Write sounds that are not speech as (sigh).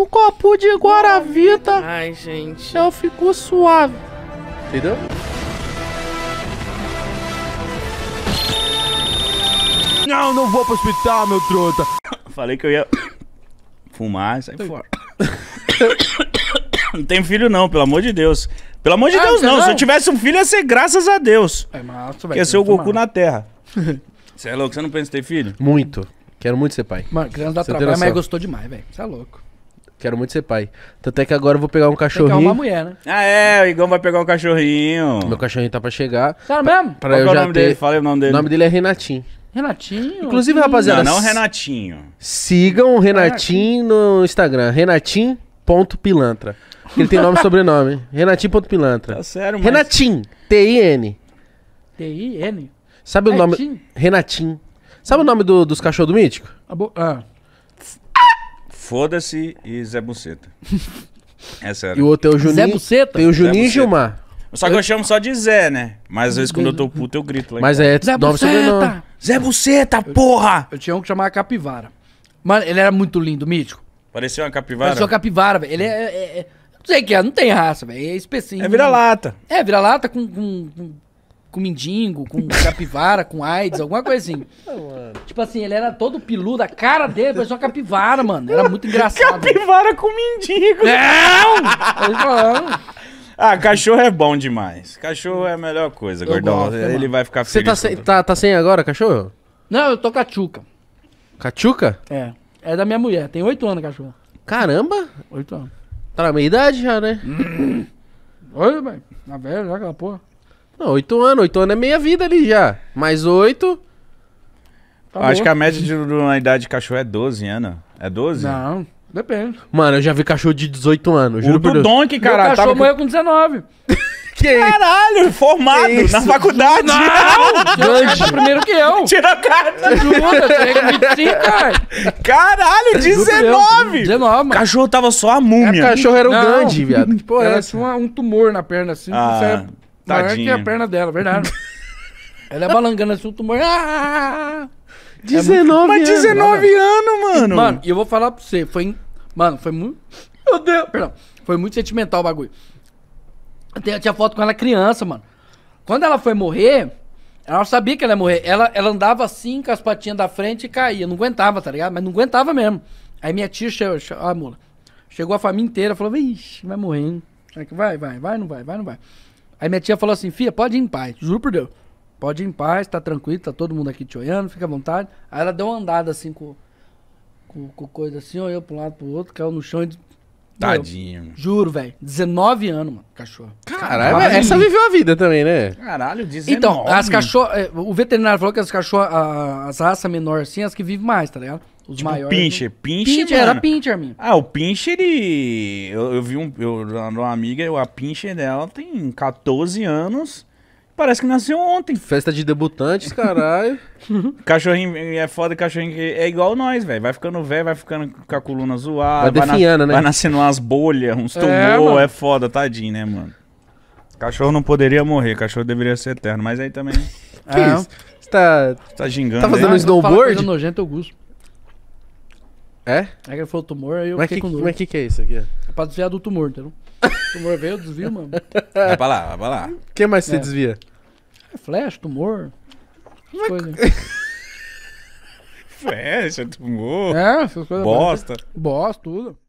No copo de Guaravita. Ai, gente. Eu fico suave. Entendeu? Não, não vou pro hospital, meu trota. Falei que eu ia (coughs) fumar, sai fora. (coughs) não tem filho não, pelo amor de Deus. Pelo amor de ah, Deus, não. não. Se eu tivesse um filho, ia ser graças a Deus. É, mas tu vai. Ia ser o Goku na Terra. (laughs) Você é louco? Você não pensa em ter filho? Muito. Quero muito ser pai. Mano, criança dá Você trabalho, mas gostou demais, velho. Você é louco. Quero muito ser pai. Tanto é que agora eu vou pegar um cachorrinho. Tem que uma mulher, né? Ah, é, o Igão vai pegar um cachorrinho. Meu cachorrinho tá pra chegar. Sério mesmo? Pra Qual eu é o já nome ter... dele? Fala o nome dele. O nome dele é Renatinho. Renatinho? Inclusive, rapaziada. Não, não Renatinho. Sigam o Renatinho no Instagram. Renatinho.pilantra. Ele tem nome e (laughs) sobrenome. Renatinho.pilantra. Tá sério, mano. Renatinho. T-I-N. T-I-N? Sabe o nome. Renatinho. Sabe o nome do, dos cachorros do Mítico? Ah. ah. Foda-se e Zé Buceta. É (laughs) sério. E o outro é o Juninho. Zé Buceta? Tem o Juninho e Gilmar. Só que eu chamo só de Zé, né? Mas às vezes quando eu tô puto eu grito lá. Mas é Zé Buceta! Zé Buceta, porra! Eu tinha um que chamava Capivara. Mano, ele era muito lindo, mítico. Parecia uma capivara. Parecia uma capivara, velho. Ele é, é- é-, é Não sei o que é, não tem raça, velho. É espessinho. É vira-lata. É, vira-lata com, com- com com mendigo, com capivara, com AIDS, alguma coisinha. Assim. (laughs) Ah, tipo assim, ele era todo peludo, a cara dele parecia uma capivara, mano. Era muito engraçado. Capivara com mendigo. Não! (laughs) ah, cachorro é bom demais. Cachorro é a melhor coisa, Eu gordão. gosto, é ele mano. vai ficar Você tá feliz. tá sem, tá, tá sem agora, cachorro? Não, eu tô cachuca. Cachuca? É. É da minha mulher. Tem oito anos, cachorro. Caramba! Oito anos. Tá na minha idade já, né? Hum. Oi, tá velho. Na velha, já aquela porra. Não, oito anos. Oito anos é meia vida ali já. Mais oito. Tá Acho que a média de uma idade de cachorro é 12 anos. É 12? Não, depende. Mano, eu já vi cachorro de 18 anos. Juro o do Donk, cara. cachorro morreu com... dezenove 19. (laughs) Que Caralho, isso? formado na faculdade. Não, Grande. primeiro que eu. Tira a carta. cara. Caralho, 19. 19, mano. Cachorro tava só a múmia. É o cachorro era o grande, viado. Pô, é era assim, um tumor na perna, assim. Ah. Você Maior que a perna dela, verdade. (laughs) Ela é balangando assim, o tumor. Ah! 19 é muito... Mas 19 anos, mano. mano. e eu vou falar pra você, foi. Mano, foi muito. Meu Deus, perdão. Foi muito sentimental o bagulho. Eu tinha, eu tinha foto com ela criança, mano. Quando ela foi morrer, ela sabia que ela ia morrer. Ela, ela andava assim com as patinhas da frente e caía. Não aguentava, tá ligado? Mas não aguentava mesmo. Aí minha tia chegou, a ah, mula. Chegou a família inteira, falou: Vixe, vai morrer, hein? Será que vai, vai, vai, não vai, vai, não vai. Aí minha tia falou assim: Fia, pode ir em paz, juro por Deus. Pode ir em paz, tá tranquilo, tá todo mundo aqui te olhando, fica à vontade. Aí ela deu uma andada assim com, com, com coisa assim, olhou pra um lado pro outro, caiu no chão e. Tadinho. Meu, juro, velho. 19 anos, mano, cachorro. Caralho, Caralho, essa viveu a vida também, né? Caralho, 19. Então, as cachorras. É, o veterinário falou que as cachorras, as raças menores assim, é as que vivem mais, tá ligado? Os tipo maiores. Pincher. Pincher, Pincher mano. era Pincher, minha. Ah, o Pincher, ele. Eu, eu vi um, eu, uma amiga, a Pincher dela tem 14 anos. Parece que nasceu ontem. Festa de debutantes, caralho. (laughs) cachorrinho é foda, cachorrinho é igual nós, velho. Vai ficando velho, vai ficando com a coluna zoada. Vai, vai, na, né? vai nascendo umas bolhas, uns é, tumor, é, é foda, tadinho, né, mano? Cachorro não poderia morrer, cachorro deveria ser eterno, mas aí também. Né? (laughs) que é. isso? Você tá. Você tá gingando. Tá fazendo né? snowboard? Tá fazendo nojento, Augusto. É? Aí ele falou tumor, aí eu Mas fiquei que, com dor. Mas o que, que é isso aqui? É pra desviar do tumor, entendeu? O (laughs) tumor veio, desvio, mano. Vai pra lá, vai pra lá. O que mais você É. desvia? É flash, tumor. essas Coisa. (laughs) Flash, tumor. É, essas coisas. Bosta. Bosta, tudo.